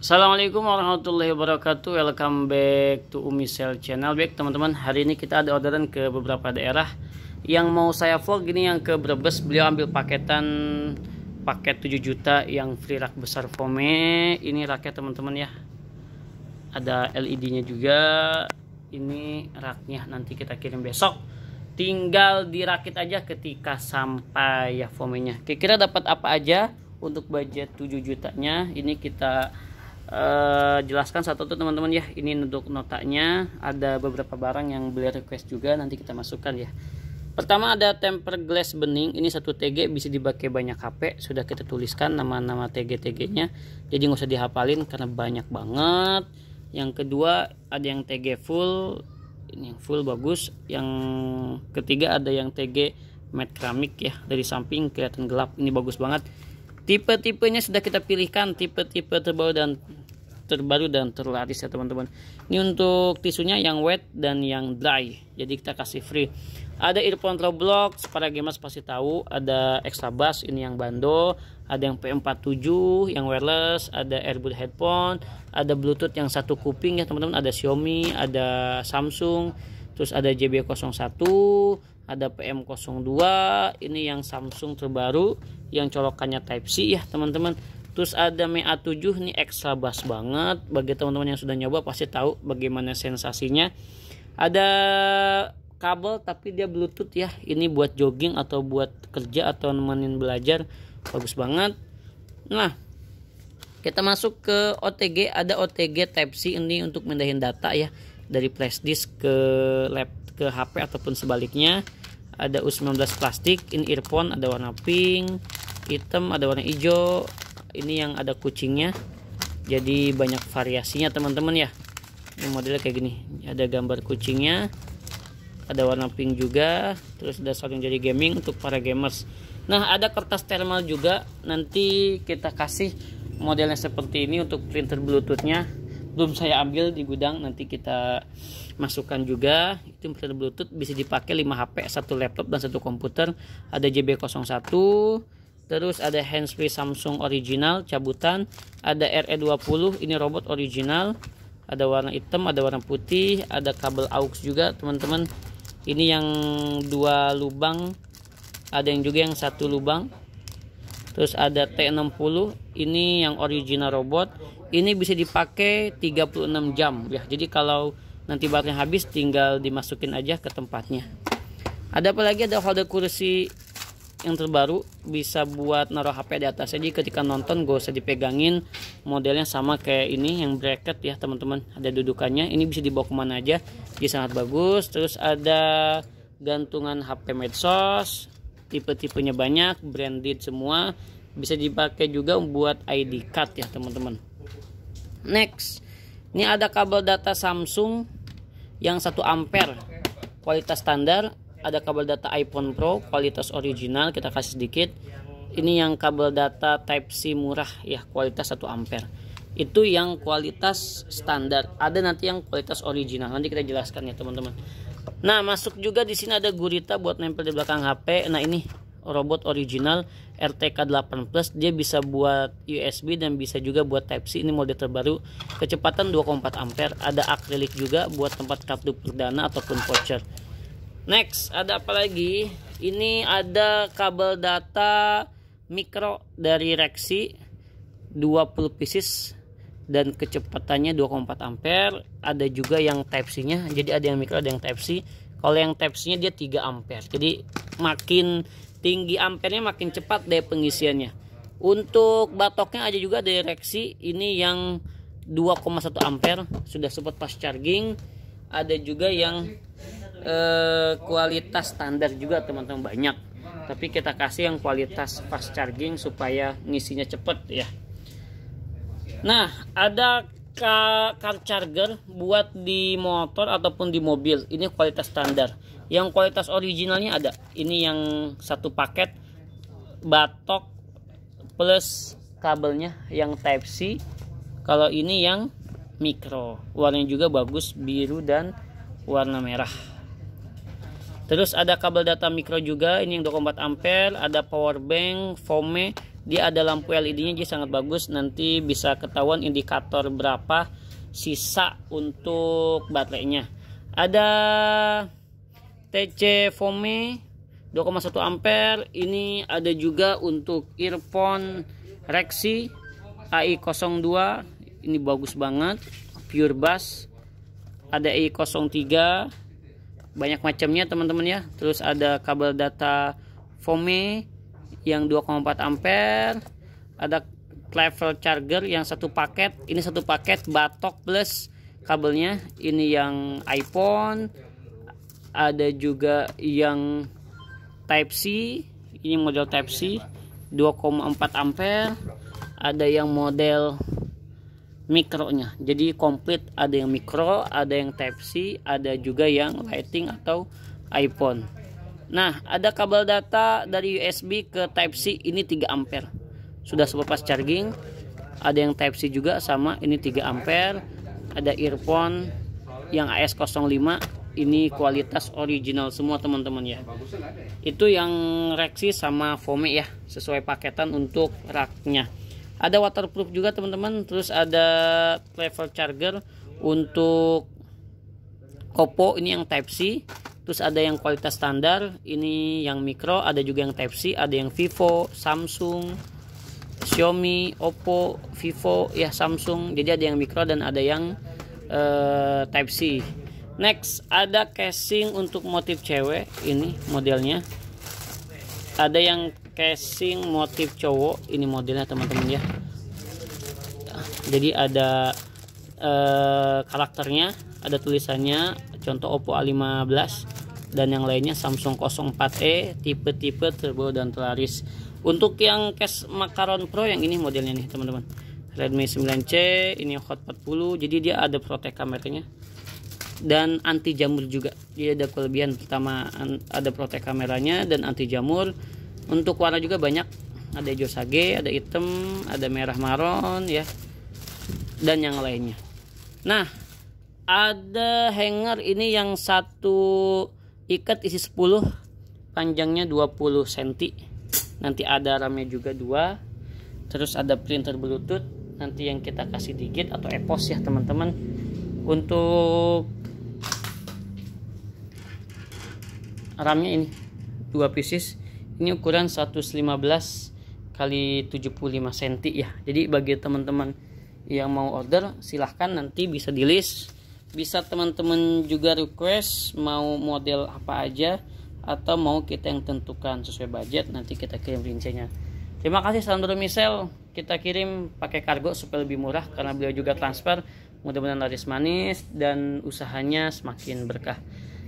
Assalamualaikum warahmatullahi wabarakatuh Welcome back to Umi Sel Channel Baik teman-teman hari ini kita ada orderan ke beberapa daerah Yang mau saya vlog ini yang ke Brebes Beliau ambil paketan paket 7 juta yang free rak besar Fome Ini raknya teman-teman ya Ada LED nya juga Ini raknya nanti kita kirim besok Tinggal dirakit aja ketika sampai ya Fome nya Kira-kira dapat apa aja untuk budget 7 jutanya ini kita uh, jelaskan satu tuh teman-teman ya ini untuk notanya ada beberapa barang yang beliau request juga nanti kita masukkan ya pertama ada temper glass bening ini satu TG bisa dipakai banyak HP sudah kita tuliskan nama-nama TG-TG nya jadi nggak usah dihafalin karena banyak banget yang kedua ada yang TG full ini yang full bagus yang ketiga ada yang TG matte keramik ya dari samping kelihatan gelap ini bagus banget tipe-tipenya sudah kita pilihkan tipe-tipe terbaru dan terbaru dan terlaris ya teman-teman ini untuk tisunya yang wet dan yang dry jadi kita kasih free ada earphone Roblox para gamers pasti tahu ada extra bass ini yang bando ada yang P47 yang wireless ada airbud headphone ada bluetooth yang satu kuping ya teman-teman ada Xiaomi ada Samsung terus ada JB01 ada PM02 ini yang Samsung terbaru yang colokannya Type C ya teman-teman terus ada Mi A7 ini ekstra bass banget bagi teman-teman yang sudah nyoba pasti tahu bagaimana sensasinya ada kabel tapi dia bluetooth ya ini buat jogging atau buat kerja atau nemenin belajar bagus banget nah kita masuk ke OTG ada OTG Type C ini untuk mindahin data ya dari flash disk ke lab ke HP ataupun sebaliknya ada U19 plastik in earphone ada warna pink hitam ada warna hijau ini yang ada kucingnya jadi banyak variasinya teman-teman ya ini modelnya kayak gini ada gambar kucingnya ada warna pink juga terus ada saling jadi gaming untuk para gamers nah ada kertas thermal juga nanti kita kasih modelnya seperti ini untuk printer bluetoothnya belum saya ambil di gudang nanti kita masukkan juga itu printer bluetooth bisa dipakai 5 HP satu laptop dan satu komputer ada JB01 terus ada handsfree Samsung original cabutan ada RE20 ini robot original ada warna hitam ada warna putih ada kabel aux juga teman-teman ini yang dua lubang ada yang juga yang satu lubang terus ada T60 ini yang original robot ini bisa dipakai 36 jam ya jadi kalau nanti baterainya habis tinggal dimasukin aja ke tempatnya ada apa lagi ada holder kursi yang terbaru bisa buat naruh HP di atas jadi ketika nonton gue usah dipegangin modelnya sama kayak ini yang bracket ya teman-teman ada dudukannya ini bisa dibawa kemana aja jadi sangat bagus terus ada gantungan HP medsos tipe-tipenya banyak branded semua bisa dipakai juga buat ID card ya teman-teman next ini ada kabel data Samsung yang 1 ampere kualitas standar ada kabel data iPhone Pro kualitas original kita kasih sedikit ini yang kabel data Type C murah ya kualitas 1 ampere itu yang kualitas standar ada nanti yang kualitas original nanti kita jelaskan ya teman-teman nah masuk juga di sini ada gurita buat nempel di belakang HP nah ini robot original RTK 8 Plus dia bisa buat USB dan bisa juga buat Type C ini mode terbaru kecepatan 2,4 ampere ada akrilik juga buat tempat kartu perdana ataupun voucher next ada apa lagi ini ada kabel data mikro dari Rexy 20 pieces dan kecepatannya 2,4 ampere ada juga yang type C nya jadi ada yang mikro ada yang type C kalau yang type C nya dia 3 ampere jadi makin tinggi ampernya makin cepat deh pengisiannya untuk batoknya aja juga direksi ini yang 2,1 ampere sudah support pas charging ada juga yang eh, kualitas standar juga teman-teman banyak tapi kita kasih yang kualitas fast charging supaya ngisinya cepet ya nah ada car charger buat di motor ataupun di mobil ini kualitas standar yang kualitas originalnya ada ini yang satu paket batok plus kabelnya yang type C kalau ini yang mikro warnanya juga bagus biru dan warna merah terus ada kabel data mikro juga ini yang 24 ampere ada power bank foam dia ada lampu LED nya jadi sangat bagus nanti bisa ketahuan indikator berapa sisa untuk baterainya ada TC Fome 2,1 ampere ini ada juga untuk earphone Rexy AI02 ini bagus banget pure bass ada ai 03 banyak macamnya teman-teman ya terus ada kabel data Fome yang 2,4 ampere ada travel charger yang satu paket ini satu paket batok plus kabelnya ini yang iPhone ada juga yang type C ini model type C 2,4 ampere ada yang model mikronya jadi komplit ada yang mikro ada yang type C ada juga yang lighting atau iPhone nah ada kabel data dari USB ke type C ini 3 ampere sudah selepas charging ada yang type C juga sama ini 3 ampere ada earphone yang AS05 ini kualitas original semua teman-teman ya, ya? itu yang reksi sama Fome ya sesuai paketan untuk raknya ada waterproof juga teman-teman terus ada travel charger untuk Oppo ini yang Type-C terus ada yang kualitas standar ini yang micro ada juga yang Type-C ada yang Vivo Samsung Xiaomi Oppo Vivo ya Samsung jadi ada yang mikro dan ada yang uh, eh, Type C next ada casing untuk motif cewek ini modelnya ada yang casing motif cowok ini modelnya teman-teman ya jadi ada uh, karakternya ada tulisannya contoh Oppo A15 dan yang lainnya Samsung 04e tipe-tipe turbo dan terlaris. untuk yang case Macaron Pro yang ini modelnya nih teman-teman Redmi 9C ini Hot 40 jadi dia ada protek kameranya dan anti jamur juga dia ada kelebihan pertama ada protek kameranya dan anti jamur untuk warna juga banyak ada hijau sage ada hitam ada merah maron ya dan yang lainnya nah ada hanger ini yang satu ikat isi 10 panjangnya 20 cm nanti ada ramnya juga dua terus ada printer bluetooth nanti yang kita kasih digit atau epos ya teman-teman untuk RAM-nya ini dua pieces ini ukuran 115 kali 75 cm ya jadi bagi teman-teman yang mau order silahkan nanti bisa di list bisa teman-teman juga request mau model apa aja atau mau kita yang tentukan sesuai budget nanti kita kirim rinciannya terima kasih Sandro Michel, kita kirim pakai kargo supaya lebih murah karena beliau juga transfer mudah-mudahan laris manis dan usahanya semakin berkah